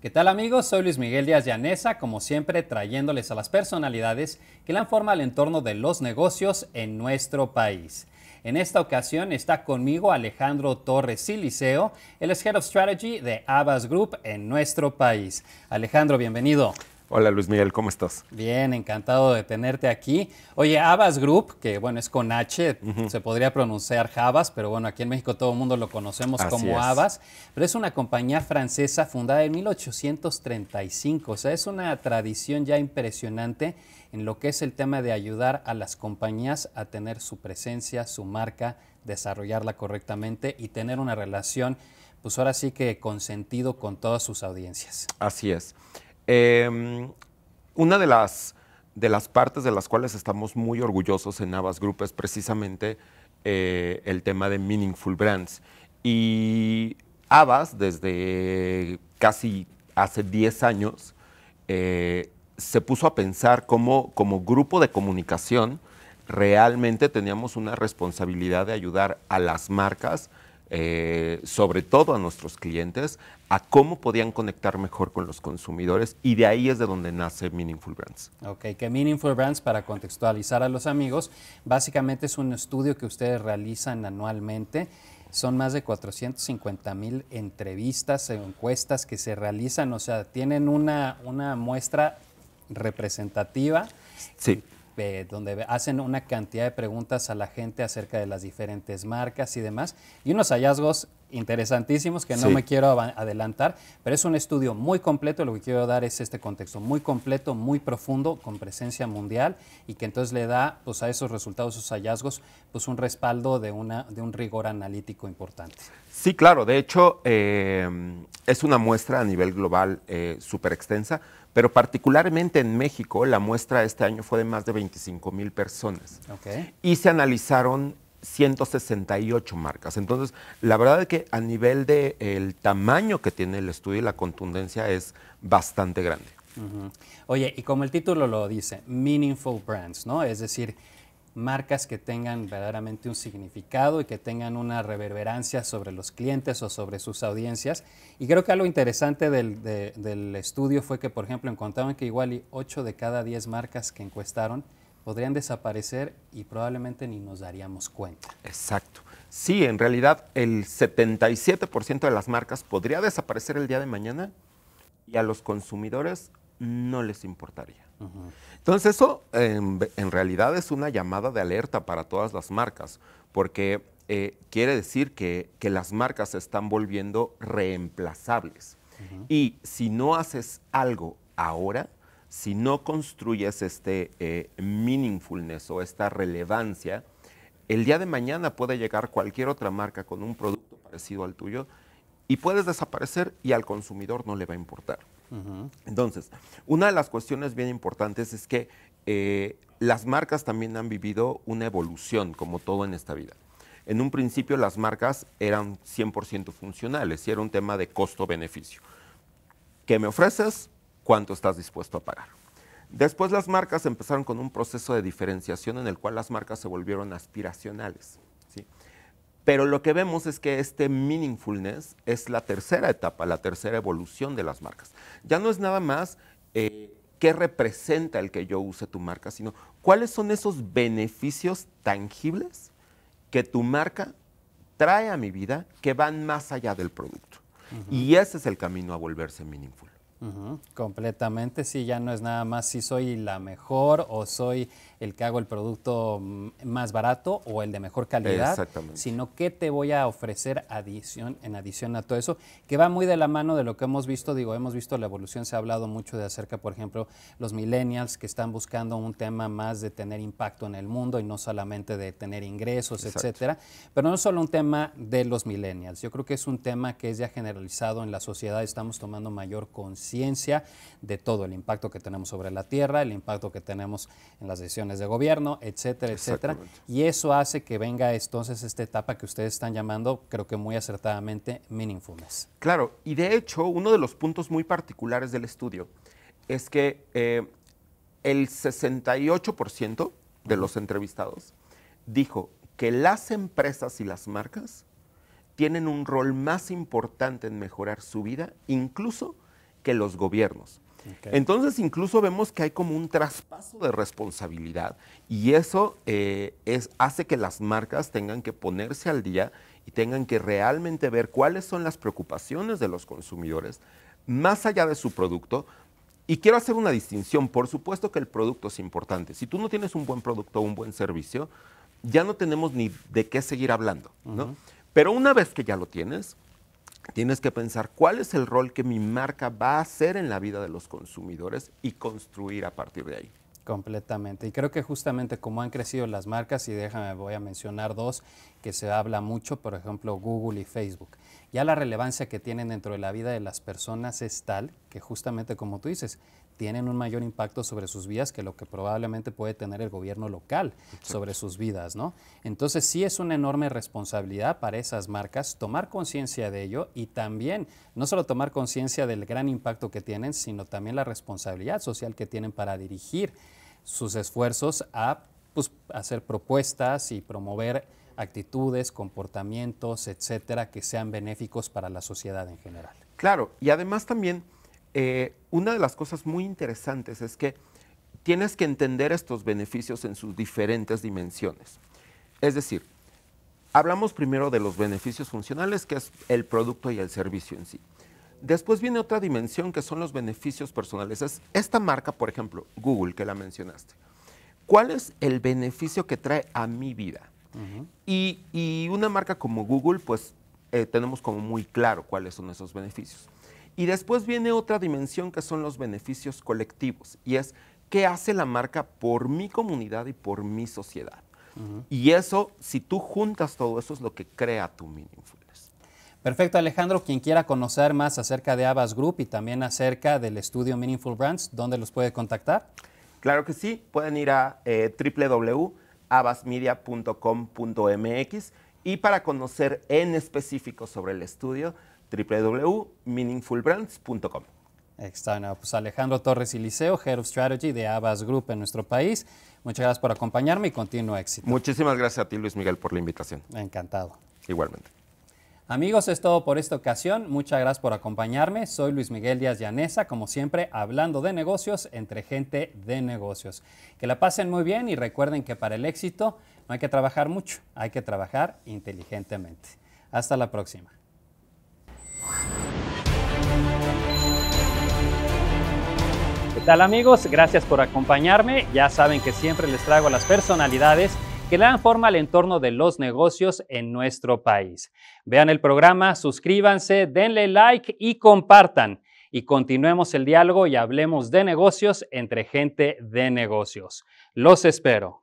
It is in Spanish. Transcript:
¿Qué tal amigos? Soy Luis Miguel Díaz Llanesa, como siempre trayéndoles a las personalidades que dan forma al entorno de los negocios en nuestro país. En esta ocasión está conmigo Alejandro Torres Siliceo, el Head of Strategy de Abbas Group en nuestro país. Alejandro, bienvenido. Hola Luis Miguel, ¿cómo estás? Bien, encantado de tenerte aquí. Oye, Avas Group, que bueno, es con H, se podría pronunciar Javas, pero bueno, aquí en México todo el mundo lo conocemos como Habas, pero es una compañía francesa fundada en 1835, o sea, es una tradición ya impresionante en lo que es el tema de ayudar a las compañías a tener su presencia, su marca, desarrollarla correctamente y tener una relación, pues ahora sí que con sentido con todas sus audiencias. Así es. Em, una de las, de las partes de las cuales estamos muy orgullosos en AVAS Group es precisamente eh, el tema de Meaningful Brands. Y Avas, desde casi hace 10 años, eh, se puso a pensar cómo, como grupo de comunicación, realmente teníamos una responsabilidad de ayudar a las marcas eh, sobre todo a nuestros clientes, a cómo podían conectar mejor con los consumidores y de ahí es de donde nace Meaningful Brands. Ok, que Meaningful Brands, para contextualizar a los amigos, básicamente es un estudio que ustedes realizan anualmente. Son más de 450 mil entrevistas, encuestas que se realizan, o sea, tienen una, una muestra representativa. Sí. Eh, donde hacen una cantidad de preguntas a la gente acerca de las diferentes marcas y demás, y unos hallazgos interesantísimos que no me quiero adelantar, pero es un estudio muy completo, lo que quiero dar es este contexto muy completo, muy profundo, con presencia mundial y que entonces le da pues, a esos resultados, esos hallazgos, pues un respaldo de, una, de un rigor analítico importante. Sí, claro, de hecho em, es una muestra a nivel global eh, súper extensa, pero particularmente en México la muestra este año fue de más de 25 mil personas y se analizaron 168 marcas. Entonces, la verdad es que a nivel del el tamaño que tiene el estudio y la contundencia es bastante grande. Oye, y como el título lo dice, meaningful brands, ¿no? Es decir, marcas que tengan verdaderamente un significado y que tengan una reverberancia sobre los clientes o sobre sus audiencias. Y creo que algo interesante del, estudio fue que, por ejemplo, encontraban que igual y 8 de cada 10 marcas que encuestaron podrían desaparecer y probablemente ni nos daríamos cuenta. Exacto. Sí, en realidad el 77% de las marcas podría desaparecer el día de mañana y a los consumidores no les importaría. Entonces eso em, en, realidad es una llamada de alerta para todas las marcas, porque eh, quiere decir que, las marcas se están volviendo reemplazables. Y si no haces algo ahora, si no construyes este eh, meaningfulness o esta relevancia, el día de mañana puede llegar cualquier otra marca con un producto parecido al tuyo y puedes desaparecer y al consumidor no le va a importar. Entonces, una de las cuestiones bien importantes es que eh, las marcas también han vivido una evolución, como todo en esta vida. En un principio las marcas eran 100% funcionales y era un tema de costo-beneficio. ¿Qué me ofreces? cuánto estás dispuesto a pagar. Después las marcas empezaron con un proceso de diferenciación en el cual las marcas se volvieron aspiracionales. Pero lo que vemos es que este meaningfulness es la tercera etapa, la tercera evolución de las marcas. Ya no es nada más eh, qué representa el que yo use tu marca, sino cuáles son esos beneficios tangibles que tu marca trae a mi vida que van más allá del producto. Y ese es el camino a volverse meaningful. Completamente, sí, ya no es nada más si soy la mejor o soy el que hago el producto mm, más barato o el de mejor calidad, sino que te voy a ofrecer adición, en adición a todo eso, que va muy de la mano de lo que hemos visto, digo, hemos visto la evolución, se ha hablado mucho de acerca, por ejemplo, los millennials que están buscando un tema más de tener impacto en el mundo y no solamente de tener ingresos, etcétera, pero no es solo un tema de los millennials, yo creo que es un tema que es ya generalizado en la sociedad, estamos tomando mayor conciencia ciencia, de todo, el impacto que tenemos sobre la tierra, el impacto que tenemos en las decisiones de gobierno, etcétera, etcétera. Y eso hace que venga entonces esta etapa que ustedes están llamando, creo que muy acertadamente, meaningfulness. Claro, y de hecho, uno de los puntos muy particulares del estudio es que eh, el 68% de los entrevistados dijo que las empresas y las marcas tienen un rol más importante en mejorar su vida, incluso que los gobiernos. Entonces incluso vemos que hay como un traspaso de responsabilidad y eso eh, es, hace que las marcas tengan que ponerse al día y tengan que realmente ver cuáles son las preocupaciones de los consumidores más allá de su producto. Y quiero hacer una distinción, por supuesto que el producto es importante. Si tú no tienes un buen producto o un buen servicio, ya no tenemos ni de qué seguir hablando, ¿no? Pero una vez que ya lo tienes, Tienes que pensar cuál es el rol que mi marca va a hacer en la vida de los consumidores y construir a partir de ahí. Completamente. Y creo que justamente como han crecido las marcas, y déjame, voy a mencionar dos que se habla mucho, por ejemplo, Google y Facebook. Ya la relevancia que tienen dentro de la vida de las personas es tal que justamente como tú dices, tienen un mayor impacto sobre sus vidas que lo que probablemente puede tener el gobierno local sobre sus vidas, ¿no? Entonces sí es una enorme responsabilidad para esas marcas tomar conciencia de ello y también no solo tomar conciencia del gran impacto que tienen, sino también la responsabilidad social que tienen para dirigir sus esfuerzos a pues, hacer propuestas y promover actitudes, comportamientos, etcétera, que sean benéficos para la sociedad en general. Claro, y además también eh, una de las cosas muy interesantes es que tienes que entender estos beneficios en sus diferentes dimensiones. Es decir, hablamos primero de los beneficios funcionales, que es el producto y el servicio en sí. Después viene otra dimensión que son los beneficios personales. Es esta marca, por ejemplo, Google, que la mencionaste. ¿Cuál es el beneficio que trae a mi vida? y, una marca como Google, pues eh, tenemos como muy claro cuáles son esos beneficios. Y después viene otra dimensión que son los beneficios colectivos y es qué hace la marca por mi comunidad y por mi sociedad. Y eso, si tú juntas todo eso, es lo que crea tu meaningfulness. Perfecto, Alejandro. Quien quiera conocer más acerca de Abbas Group y también acerca del estudio Meaningful Brands, ¿dónde los puede contactar? Claro que sí. Pueden ir a eh, www.abasmedia.com.mx y para conocer en específico sobre el estudio, www.meaningfulbrands.com. Extraño. Pues Alejandro Torres y Liceo, Head of Strategy de Abbas Group en nuestro país. Muchas gracias por acompañarme y continuo éxito. Muchísimas gracias a ti, Luis Miguel, por la invitación. Encantado. Igualmente. Amigos, es todo por esta ocasión. Muchas gracias por acompañarme. Soy Luis Miguel Díaz Llanesa, como siempre, hablando de negocios entre gente de negocios. Que la pasen muy bien y recuerden que para el éxito no hay que trabajar mucho, hay que trabajar inteligentemente. Hasta la próxima. tal amigos? Gracias por acompañarme. Ya saben que siempre les traigo las personalidades que le dan forma al entorno de los negocios en nuestro país. Vean el programa, suscríbanse, denle like y compartan. Y continuemos el diálogo y hablemos de negocios entre gente de negocios. Los espero.